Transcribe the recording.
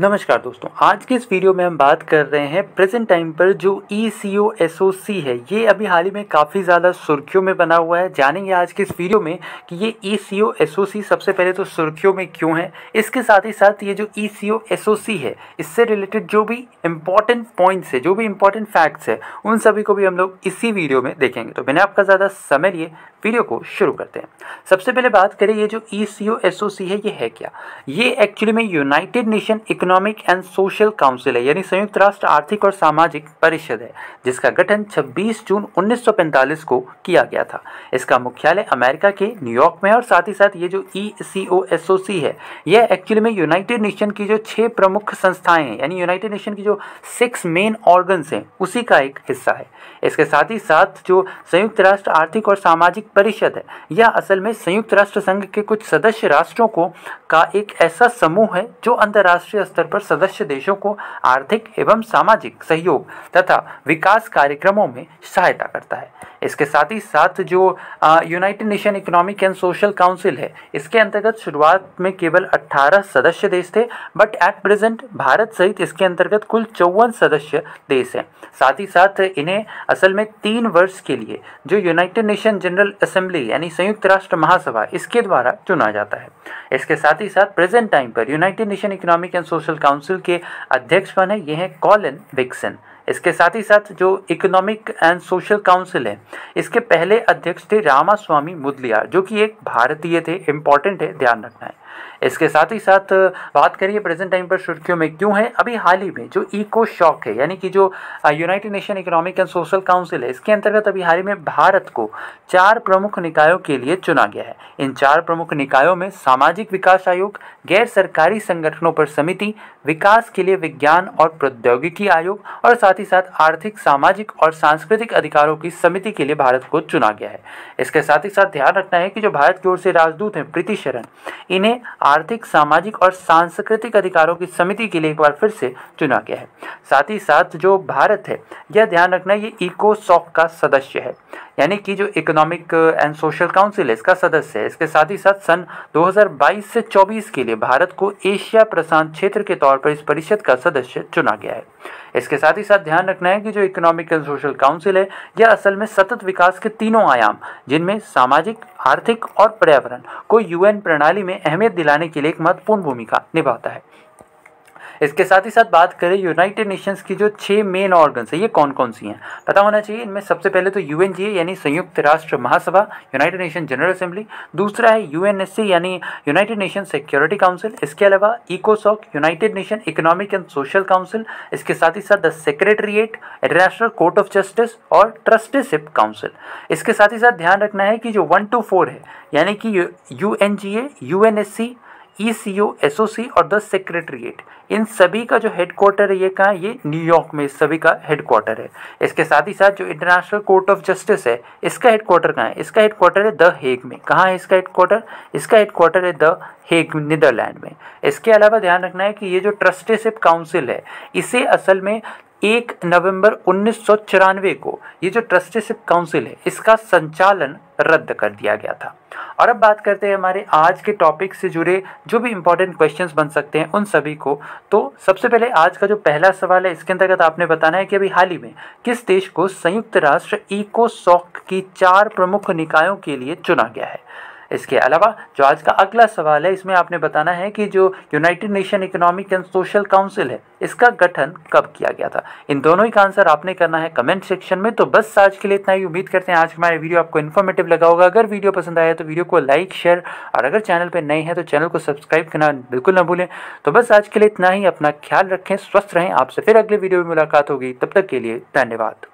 नमस्कार दोस्तों आज के इस वीडियो में हम बात कर रहे हैं प्रेजेंट टाइम पर जो ई सी ओ एस ओ सी है ये अभी हाल ही में काफ़ी ज़्यादा सुर्खियों में बना हुआ है जानेंगे आज के इस वीडियो में कि ये ई सी ओ एस ओ सी सबसे पहले तो सुर्खियों में क्यों है इसके साथ ही साथ ये जो ई सी ओ एस ओ सी है इससे रिलेटेड जो भी इम्पॉर्टेंट पॉइंट्स है जो भी इम्पॉर्टेंट फैक्ट्स है उन सभी को भी हम लोग इसी वीडियो में देखेंगे तो बिना आपका ज़्यादा समय लिए वीडियो को शुरू करते हैं सबसे पहले बात करें ये जो ई सी ओ एस ओ सी है ये है क्या ये एक्चुअली में United Nation Economic and Social Council है यानी संयुक्त राष्ट्र आर्थिक और सामाजिक परिषद है जिसका गठन 26 जून 1945 को किया गया था इसका मुख्यालय अमेरिका के न्यूयॉर्क में और साथ ही साथ ये जो ई सी ओ एस ओ सी है यह एक्चुअली में यूनाइटेड नेशन की जो छः प्रमुख संस्थाएं हैं यानी यूनाइटेड नेशन की जो सिक्स मेन ऑर्गन्स हैं उसी का एक हिस्सा है इसके साथ ही साथ जो संयुक्त राष्ट्र आर्थिक और सामाजिक परिषद है यह असल में संयुक्त राष्ट्र संघ के कुछ सदस्य राष्ट्रों को का एक ऐसा समूह है जो अंतर्राष्ट्रीय स्तर पर सदस्य देशों को आर्थिक एवं सामाजिक सहयोग तथा विकास कार्यक्रमों में सहायता करता है इसके साथ ही साथ जो United Nation Economic and Social Council है इसके अंतर्गत शुरुआत में केवल 18 सदस्य देश थे बट एट प्रेजेंट भारत सहित इसके अंतर्गत कुल चौवन सदस्य देश हैं साथ ही साथ इन्हें असल में तीन वर्ष के लिए जो यूनाइटेड नेशन जनरल असेंबली यानी संयुक्त राष्ट्र महासभा इसके द्वारा चुना जाता है इसके साथ ही साथ प्रेजेंट टाइम पर United Nation Economic and Social Social Council के अध्यक्ष बने ये हैं कॉलिन विक्सन इसके साथ ही साथ जो इकोनॉमिक एंड सोशल काउंसिल है इसके पहले अध्यक्ष थे रामा स्वामी मुदलियार जो कि एक भारतीय थे इम्पॉर्टेंट है ध्यान रखना है इसके साथ ही साथ बात करिए प्रेजेंट टाइम पर सुर्खियों में क्यों है अभी हाल ही में जो इको शॉक है यानी कि जो United Nation Economic and Social Council है इसके अंतर्गत अभी हाल ही में भारत को चार प्रमुख निकायों के लिए चुना गया है इन चार प्रमुख निकायों में सामाजिक विकास आयोग गैर सरकारी संगठनों पर समिति विकास के लिए विज्ञान और प्रौद्योगिकी आयोग और साथ ही साथ आर्थिक सामाजिक और सांस्कृतिक अधिकारों की समिति के लिए भारत को चुना गया है इसके साथ ही साथ ध्यान रखना है कि जो भारत की ओर से राजदूत हैं प्रीति शरण इन्हें आर्थिक सामाजिक और सांस्कृतिक अधिकारों की समिति के लिए एक बार फिर से चुना गया है साथ ही साथ जो भारत है यह ध्यान रखना ये इको का सदस्य है यानी कि जो इकोनॉमिक एंड सोशल काउंसिल है इसका सदस्य है इसके साथ ही साथ सन 2022 से 24 के लिए भारत को एशिया प्रशांत क्षेत्र के तौर पर इस परिषद का सदस्य चुना गया है इसके साथ ही साथ ध्यान रखना है कि जो इकोनॉमिक एंड सोशल काउंसिल है यह असल में सतत विकास के तीनों आयाम जिनमें सामाजिक आर्थिक और पर्यावरण को यूएन प्रणाली में अहमियत दिलाने के लिए एक महत्वपूर्ण भूमिका निभाता है इसके साथ ही साथ बात करें यूनाइटेड नेशंस की जो छः मेन ऑर्गन्स है ये कौन कौन सी हैं पता होना चाहिए इनमें सबसे पहले तो यू यानी संयुक्त राष्ट्र महासभा यूनाइटेड नेशन जनरल असेंबली दूसरा है यू यानी यूनाइटेड नेशन सिक्योरिटी काउंसिल इसके अलावा इकोसॉक United Nation Economic and Social Council इसके साथ ही साथ the Secretariat International Court of Justice और ट्रस्टीशिप काउंसिल इसके साथ ही साथ ध्यान रखना है कि जो वन टू फोर है यानी कि U N G A U N S C E C O S O C और द सेक्रेटरीट इन सभी का जो हेडक्वार्टर है ये कहाँ ये न्यूयॉर्क में सभी का हेडक्वार्टर है इसके साथ ही साथ जो इंटरनेशनल कोर्ट ऑफ जस्टिस है इसका हेडक्वार्टर कहाँ है इसका हेडक्वार्टर है द हेग में कहाँ है इसका हेडक्वार्टर इसका हेडक्वार्टर है द हेग नीदरलैंड में इसके अलावा ध्यान रखना है कि ये जो ट्रस्टेशिप काउंसिल है इसे असल में एक नवंबर उन्नीस को ये जो ट्रस्टीशिप काउंसिल है इसका संचालन रद्द कर दिया गया था और अब बात करते हैं हमारे आज के टॉपिक से जुड़े जो भी इंपॉर्टेंट क्वेश्चंस बन सकते हैं उन सभी को तो सबसे पहले आज का जो पहला सवाल है इसके अंतर्गत आपने बताना है कि अभी हाल ही में किस देश को संयुक्त राष्ट्र इको की चार प्रमुख निकायों के लिए चुना गया है इसके अलावा जो आज का अगला सवाल है इसमें आपने बताना है कि जो United Nation Economic and Social Council है इसका गठन कब किया गया था इन दोनों ही का आंसर आपने करना है कमेंट सेक्शन में तो बस आज के लिए इतना ही उम्मीद करते हैं आज हमारे वीडियो आपको इन्फॉर्मेटिव लगा होगा अगर वीडियो पसंद आया तो वीडियो को लाइक शेयर और अगर चैनल पर नए हैं तो चैनल को सब्सक्राइब करना बिल्कुल ना भूलें तो बस आज के लिए इतना ही अपना ख्याल रखें स्वस्थ रहें आपसे फिर अगले वीडियो में मुलाकात होगी तब तक के लिए धन्यवाद